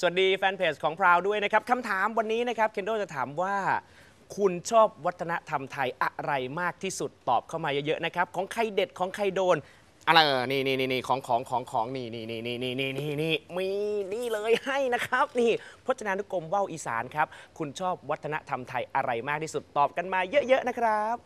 สวัสดี แฟนเพจของพราวด้วยนะครับคำถามวันนี้นะครับเคนโดจะถามว่า คุณชอบวัฒนธรรมไทยอะไรมากที่สุดตอบเข้ามาเยอะๆนะครับ ของใครเด็ดของใครโดนอะไรเออนี่นี่นี่ของของของของนี่นี่นี่นี่นี่นี่นี่นี่มีนี่เลยให้นะครับ นี่พจนานุกรมว่าวอีสานครับคุณชอบวัฒนธรรมไทยอะไรมากที่สุดตอบกันมาเยอะๆนะครับ